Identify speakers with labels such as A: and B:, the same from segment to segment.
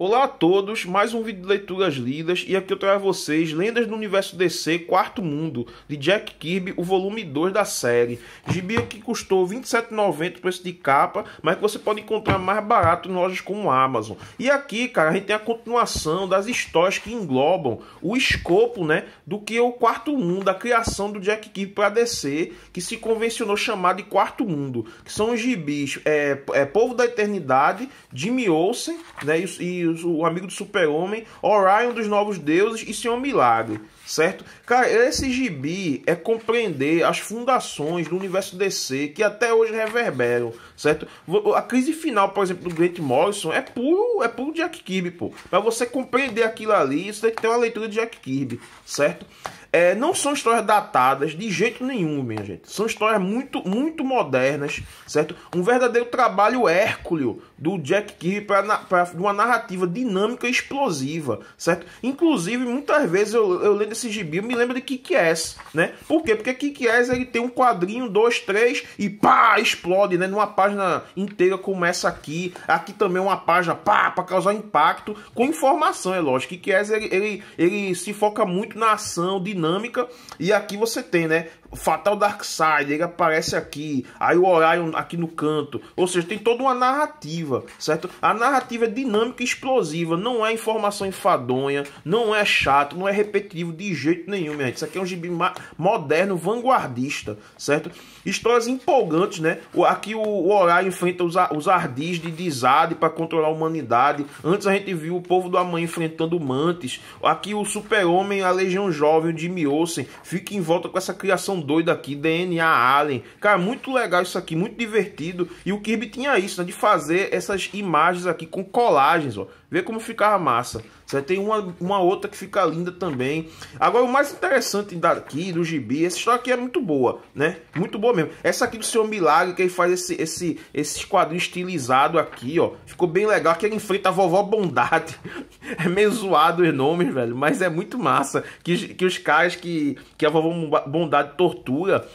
A: Olá a todos, mais um vídeo de leituras lidas e aqui eu trago a vocês Lendas do Universo DC Quarto Mundo, de Jack Kirby, o volume 2 da série. Gibi que custou R$ 27,90 preço de capa, mas que você pode encontrar mais barato em lojas como a Amazon. E aqui, cara, a gente tem a continuação das histórias que englobam o escopo, né, do que é o Quarto Mundo, a criação do Jack Kirby para DC, que se convencionou chamar de Quarto Mundo, que são os gibis é, é Povo da Eternidade, Jimmy Olsen, né, e o amigo do super-homem, Orion dos Novos Deuses e Senhor Milagre certo? Cara, esse gibi é compreender as fundações do universo DC que até hoje reverberam, certo? A crise final, por exemplo, do Grant Morrison é puro, é puro Jack Kirby, pô. Para você compreender aquilo ali, você tem que ter uma leitura de Jack Kirby, certo? É, não são histórias datadas de jeito nenhum, minha gente. São histórias muito, muito modernas, certo? Um verdadeiro trabalho hérculo do Jack Kirby para uma narrativa dinâmica e explosiva, certo? Inclusive, muitas vezes eu, eu lendo esse gibi me lembra de Kick-Ass, né? Por quê? Porque Kick-Ass ele tem um quadrinho, dois, três e pá, explode, né? Numa página inteira começa aqui, aqui também uma página pá, pra causar impacto, com informação, é lógico. Kick-Ass ele, ele, ele se foca muito na ação dinâmica e aqui você tem, né? Fatal Side ele aparece aqui, aí o Orion aqui no canto. Ou seja, tem toda uma narrativa, certo? A narrativa é dinâmica e explosiva, não é informação enfadonha, não é chato, não é repetitivo de de jeito nenhum, minha gente. Isso aqui é um gibi moderno, vanguardista, certo? Histórias empolgantes, né? Aqui o, o enfrenta os, os ardis de Dizade para controlar a humanidade. Antes a gente viu o povo do amanhã enfrentando Mantis. Aqui o super-homem, a Legião Jovem, o Jimmy Olsen, fica em volta com essa criação doida aqui, DNA Alien. Cara, muito legal isso aqui, muito divertido. E o Kirby tinha isso, né? De fazer essas imagens aqui com colagens, ó. Vê como ficava massa. Você tem uma, uma outra que fica linda também. Agora, o mais interessante daqui, do gibi, essa história aqui é muito boa, né? Muito boa mesmo. Essa aqui do Senhor Milagre, que ele faz esse, esse, esse quadrinho estilizado aqui, ó. Ficou bem legal. que ele enfrenta a vovó Bondade. É meio zoado os nomes, velho. Mas é muito massa. Que, que os caras que, que a vovó Bondade tortura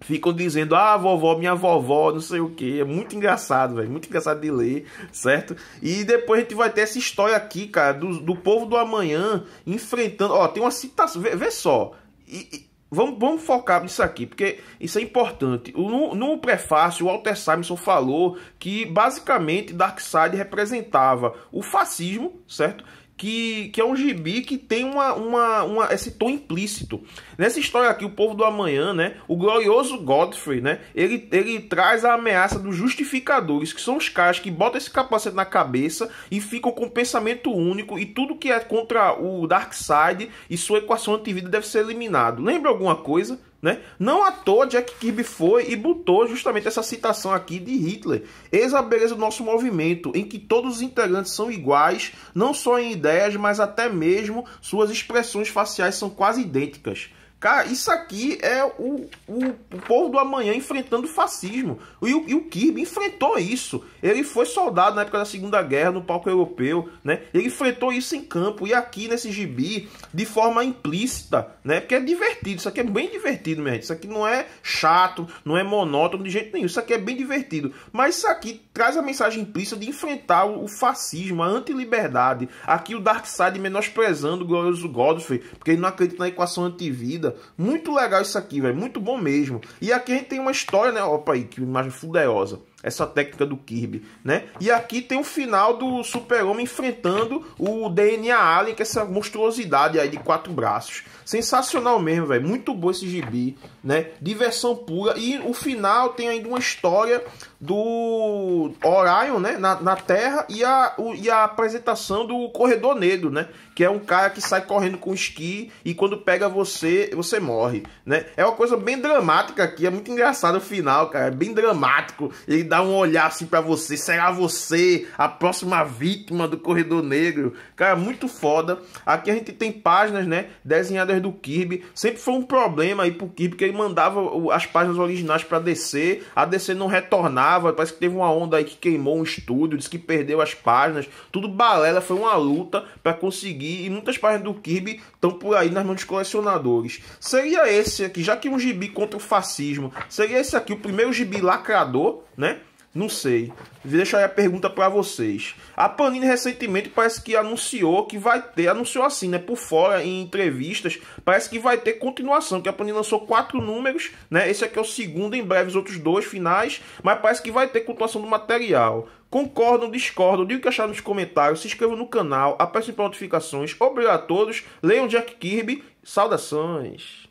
A: ficam dizendo, ah, vovó, minha vovó, não sei o que. É muito engraçado, velho. Muito engraçado de ler, certo? E depois a gente vai ter essa história aqui, cara, do, do povo do amanhã enfrentando. Ó, tem uma citação, vê, vê só. E, e, vamos, vamos focar nisso aqui, porque isso é importante. No, no prefácio, o Walter Simonson falou que basicamente Darkseid representava o fascismo, certo? que, que é um gibi que tem uma, uma, uma, esse tom implícito. Nessa história aqui, o povo do amanhã, né? O glorioso Godfrey, né? Ele, ele traz a ameaça dos justificadores, que são os caras que botam esse capacete na cabeça e ficam com um pensamento único e tudo que é contra o Darkseid e sua equação antivida deve ser eliminado. Lembra alguma coisa? Né? Não à toa Jack Kirby foi e botou justamente essa citação aqui de Hitler. Eis a beleza do nosso movimento, em que todos os integrantes são iguais, não só em ideias, mas até mesmo suas expressões faciais são quase idênticas. Cara, isso aqui é o, o, o povo do amanhã enfrentando o fascismo. E o, e o, Kirby enfrentou isso. Ele foi soldado na época da Segunda Guerra, no palco europeu, né? Ele enfrentou isso em campo. E aqui nesse gibi, de forma implícita, né? Porque é divertido. Isso aqui é bem divertido, minha gente. Isso aqui não é chato, não é monótono de jeito nenhum. Isso aqui é bem divertido. Mas isso aqui traz a mensagem implícita de enfrentar o, o fascismo, a antiliberdade. Aqui o Darkseid menosprezando o glorioso Godfrey, porque ele não acredita na equação antivida vida. Muito legal isso aqui, velho. Muito bom mesmo. E aqui a gente tem uma história, né? Opa aí, que imagem fuderosa essa técnica do Kirby, né? E aqui tem o final do Super-Homem enfrentando o DNA Alien, que é essa monstruosidade aí de quatro braços. Sensacional mesmo, velho. Muito bom esse gibi, né? Diversão pura. E o final tem ainda uma história do Orion, né? Na, na Terra e a, o, e a apresentação do Corredor Negro, né? Que é um cara que sai correndo com esqui e quando pega você, você morre, né? É uma coisa bem dramática aqui. É muito engraçado o final, cara. É bem dramático. Ele dá um olhar assim para você, será você a próxima vítima do Corredor Negro? Cara, muito foda. Aqui a gente tem páginas, né, desenhadas do Kirby. Sempre foi um problema aí pro Kirby que ele mandava as páginas originais para DC, a DC não retornava, parece que teve uma onda aí que queimou um estúdio, disse que perdeu as páginas. Tudo balela, foi uma luta para conseguir e muitas páginas do Kirby estão por aí nas mãos dos colecionadores. Seria esse aqui, já que um gibi contra o fascismo, seria esse aqui o primeiro gibi lacrador, né? Não sei. Deixa aí a pergunta para vocês. A Panini recentemente parece que anunciou que vai ter, anunciou assim, né, por fora em entrevistas, parece que vai ter continuação, que a Panini lançou quatro números, né? Esse aqui é o segundo, em breve os outros dois finais, mas parece que vai ter continuação do material. Concordam, discordam, diga o que acharam nos comentários, se inscrevam no canal, apertem para notificações. Obrigado a todos. Leiam Jack Kirby. Saudações.